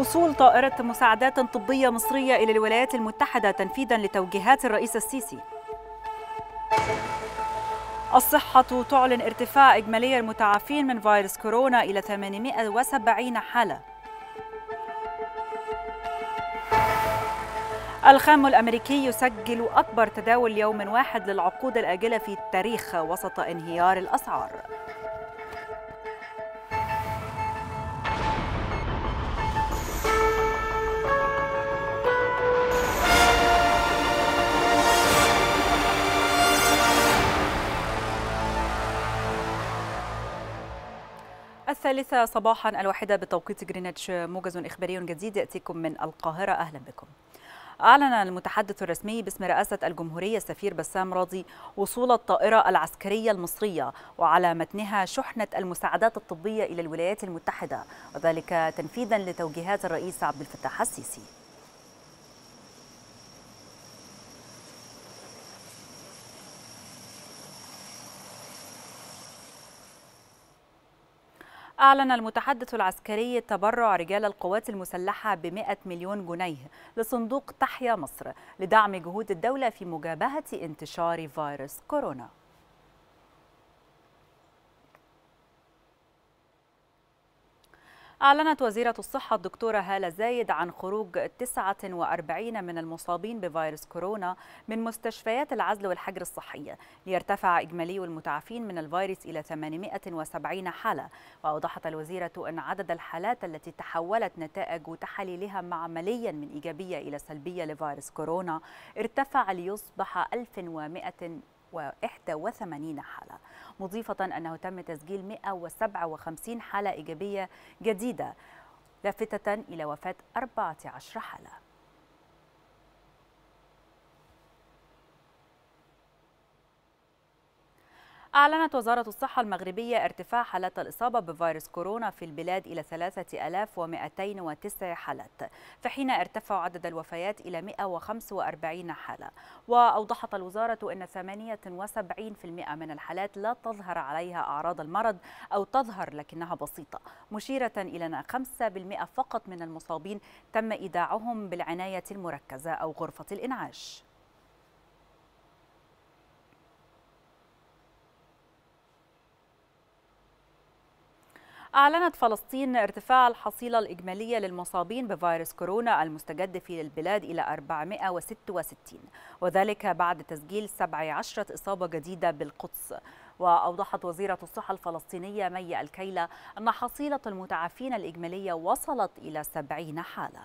وصول طائرة مساعدات طبية مصرية إلى الولايات المتحدة تنفيذاً لتوجيهات الرئيس السيسي الصحة تعلن ارتفاع إجمالي المتعافين من فيروس كورونا إلى 870 حالة الخام الأمريكي يسجل أكبر تداول يوم واحد للعقود الآجلة في التاريخ وسط انهيار الأسعار الثالثة صباحا الواحدة بتوقيت جرينتش موجز إخباري جديد يأتيكم من القاهرة أهلا بكم أعلن المتحدث الرسمي باسم رئاسة الجمهورية السفير بسام راضي وصول الطائرة العسكرية المصرية وعلى متنها شحنة المساعدات الطبية إلى الولايات المتحدة وذلك تنفيذا لتوجيهات الرئيس عبد الفتاح السيسي أعلن المتحدث العسكري تبرع رجال القوات المسلحة ب 100 مليون جنيه لصندوق تحيا مصر لدعم جهود الدولة في مجابهة انتشار فيروس كورونا أعلنت وزيرة الصحة الدكتورة هالة زايد عن خروج 49 من المصابين بفيروس كورونا من مستشفيات العزل والحجر الصحي ليرتفع إجمالي المتعافين من الفيروس إلى 870 حالة وأوضحت الوزيرة أن عدد الحالات التي تحولت نتائج تحاليلها معمليا من إيجابية إلى سلبية لفيروس كورونا ارتفع ليصبح 1100 181 حالة مضيفة أنه تم تسجيل 157 حالة إيجابية جديدة لافتة إلى وفاة 14 حالة أعلنت وزارة الصحة المغربية ارتفاع حالات الإصابة بفيروس كورونا في البلاد إلى 3209 حالات في حين ارتفع عدد الوفيات إلى 145 حالة وأوضحت الوزارة أن 78% من الحالات لا تظهر عليها أعراض المرض أو تظهر لكنها بسيطة مشيرة إلى أن 5% فقط من المصابين تم إيداعهم بالعناية المركزة أو غرفة الإنعاش أعلنت فلسطين ارتفاع الحصيلة الإجمالية للمصابين بفيروس كورونا المستجد في البلاد إلى 466 وذلك بعد تسجيل 17 إصابة جديدة بالقدس وأوضحت وزيرة الصحة الفلسطينية مي الكيلة أن حصيلة المتعافين الإجمالية وصلت إلى 70 حالة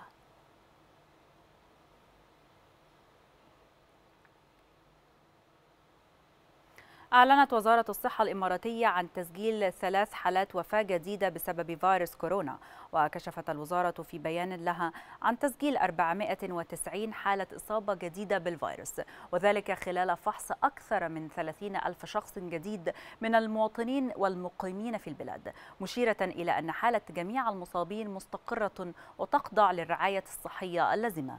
أعلنت وزارة الصحة الإماراتية عن تسجيل ثلاث حالات وفاة جديدة بسبب فيروس كورونا وكشفت الوزارة في بيان لها عن تسجيل 490 حالة إصابة جديدة بالفيروس وذلك خلال فحص أكثر من 30 ألف شخص جديد من المواطنين والمقيمين في البلاد مشيرة إلى أن حالة جميع المصابين مستقرة وتخضع للرعاية الصحية اللازمة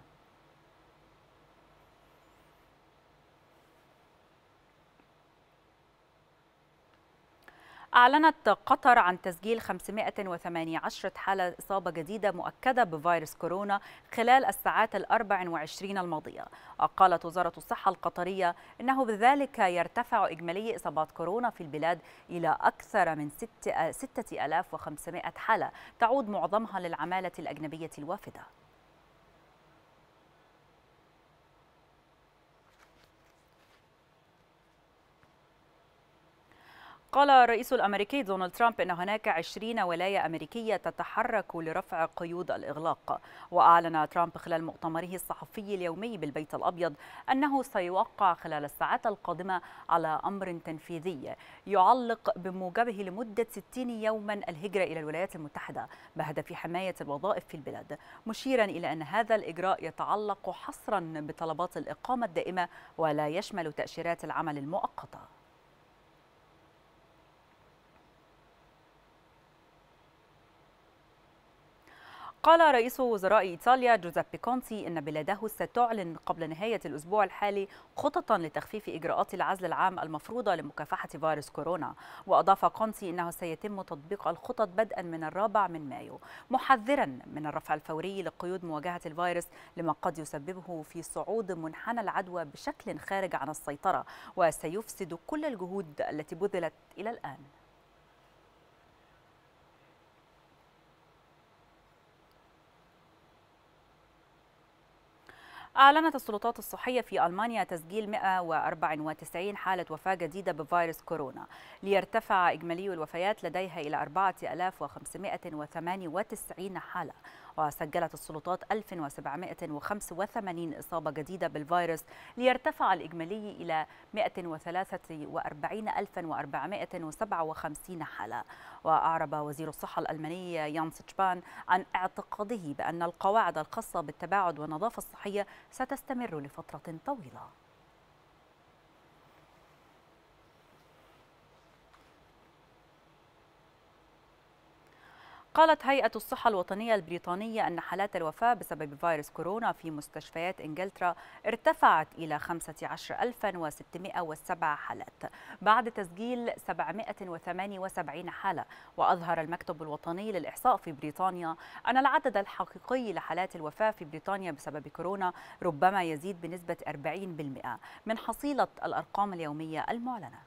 أعلنت قطر عن تسجيل 518 حالة إصابة جديدة مؤكدة بفيروس كورونا خلال الساعات ال 24 الماضية وقالت وزارة الصحة القطرية أنه بذلك يرتفع إجمالي إصابات كورونا في البلاد إلى أكثر من 6500 حالة تعود معظمها للعمالة الأجنبية الوافدة قال الرئيس الأمريكي دونالد ترامب أن هناك 20 ولاية أمريكية تتحرك لرفع قيود الإغلاق وأعلن ترامب خلال مؤتمره الصحفي اليومي بالبيت الأبيض أنه سيوقع خلال الساعات القادمة على أمر تنفيذي يعلق بموجبه لمدة 60 يوما الهجرة إلى الولايات المتحدة بهدف حماية الوظائف في البلاد مشيرا إلى أن هذا الإجراء يتعلق حصرا بطلبات الإقامة الدائمة ولا يشمل تأشيرات العمل المؤقته قال رئيس وزراء إيطاليا جوزيبي كونتي إن بلاده ستعلن قبل نهاية الأسبوع الحالي خططا لتخفيف إجراءات العزل العام المفروضة لمكافحة فيروس كورونا وأضاف كونتي إنه سيتم تطبيق الخطط بدءا من الرابع من مايو محذرا من الرفع الفوري لقيود مواجهة الفيروس لما قد يسببه في صعود منحنى العدوى بشكل خارج عن السيطرة وسيفسد كل الجهود التي بذلت إلى الآن أعلنت السلطات الصحية في ألمانيا تسجيل 194 حالة وفاة جديدة بفيروس كورونا ليرتفع إجمالي الوفيات لديها إلى 4598 حالة وسجلت السلطات 1785 إصابة جديدة بالفيروس ليرتفع الإجمالي إلى 143457 حالة وأعرب وزير الصحة الألماني يانس تشبان عن اعتقاده بأن القواعد الخاصة بالتباعد والنظافة الصحية ستستمر لفترة طويلة قالت هيئة الصحة الوطنية البريطانية أن حالات الوفاة بسبب فيروس كورونا في مستشفيات إنجلترا ارتفعت إلى 15607 حالات بعد تسجيل 778 حالة وأظهر المكتب الوطني للإحصاء في بريطانيا أن العدد الحقيقي لحالات الوفاة في بريطانيا بسبب كورونا ربما يزيد بنسبة 40% من حصيلة الأرقام اليومية المعلنة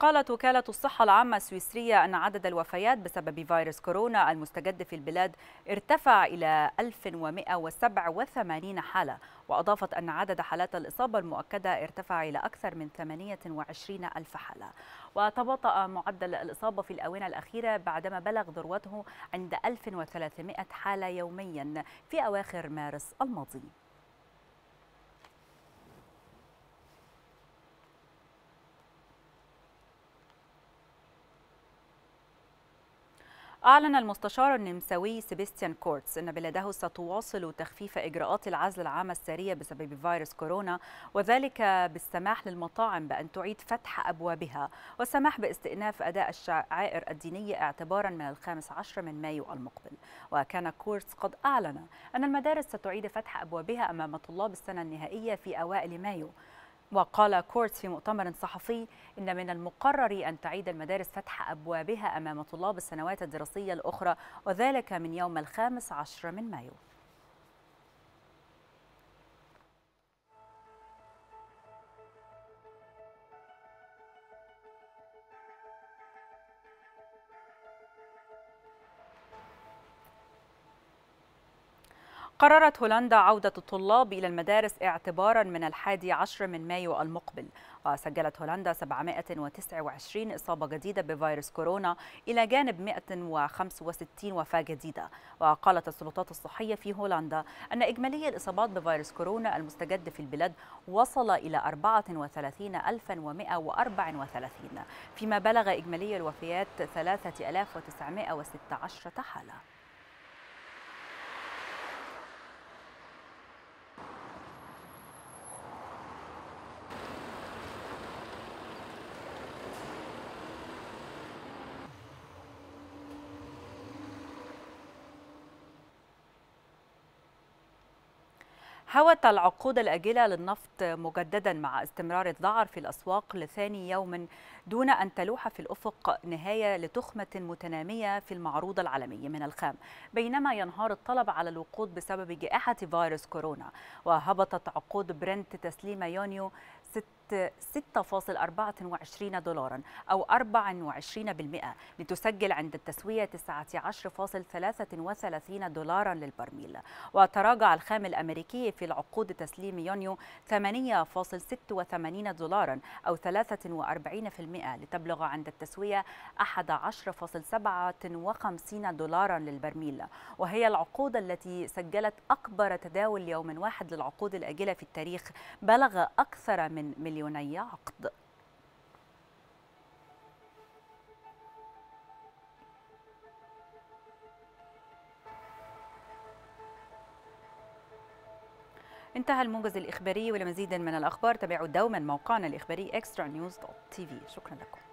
قالت وكالة الصحة العامة السويسرية أن عدد الوفيات بسبب فيروس كورونا المستجد في البلاد ارتفع إلى 1187 حالة وأضافت أن عدد حالات الإصابة المؤكدة ارتفع إلى أكثر من 28 ألف حالة وتباطأ معدل الإصابة في الآونة الأخيرة بعدما بلغ ذروته عند 1300 حالة يوميا في أواخر مارس الماضي أعلن المستشار النمساوي سيباستيان كورتس أن بلاده ستواصل تخفيف إجراءات العزل العام السرية بسبب فيروس كورونا وذلك بالسماح للمطاعم بأن تعيد فتح أبوابها والسماح باستئناف أداء الشعائر الدينية اعتبارا من الخامس عشر من مايو المقبل وكان كورتس قد أعلن أن المدارس ستعيد فتح أبوابها أمام طلاب السنة النهائية في أوائل مايو وقال كورتس في مؤتمر صحفي إن من المقرر أن تعيد المدارس فتح أبوابها أمام طلاب السنوات الدراسية الأخرى وذلك من يوم الخامس عشر من مايو قررت هولندا عودة الطلاب إلى المدارس اعتبارا من الحادي عشر من مايو المقبل وسجلت هولندا 729 إصابة جديدة بفيروس كورونا إلى جانب 165 وفاة جديدة وقالت السلطات الصحية في هولندا أن إجمالي الإصابات بفيروس كورونا المستجد في البلاد وصل إلى 34134 فيما بلغ إجمالي الوفيات 3916 حالة هوت العقود الأجلة للنفط مجددا مع استمرار الذعر في الأسواق لثاني يوم دون أن تلوح في الأفق نهاية لتخمة متنامية في المعروض العالمي من الخام بينما ينهار الطلب على الوقود بسبب جائحة فيروس كورونا وهبطت عقود برنت تسليم يونيو 6.24 دولارا أو 24% لتسجل عند التسوية 19.33 دولارا للبرميل وتراجع الخام الأمريكي في العقود تسليم يونيو 8.86 دولارا أو 43% لتبلغ عند التسوية 11.57 دولارا للبرميل وهي العقود التي سجلت أكبر تداول يوم واحد للعقود الأجلة في التاريخ بلغ أكثر من مليون مليوني عقد انتهى الموجز الإخباري ولمزيد من الأخبار تابعوا دوما موقعنا الإخباري extranews.tv شكرا لكم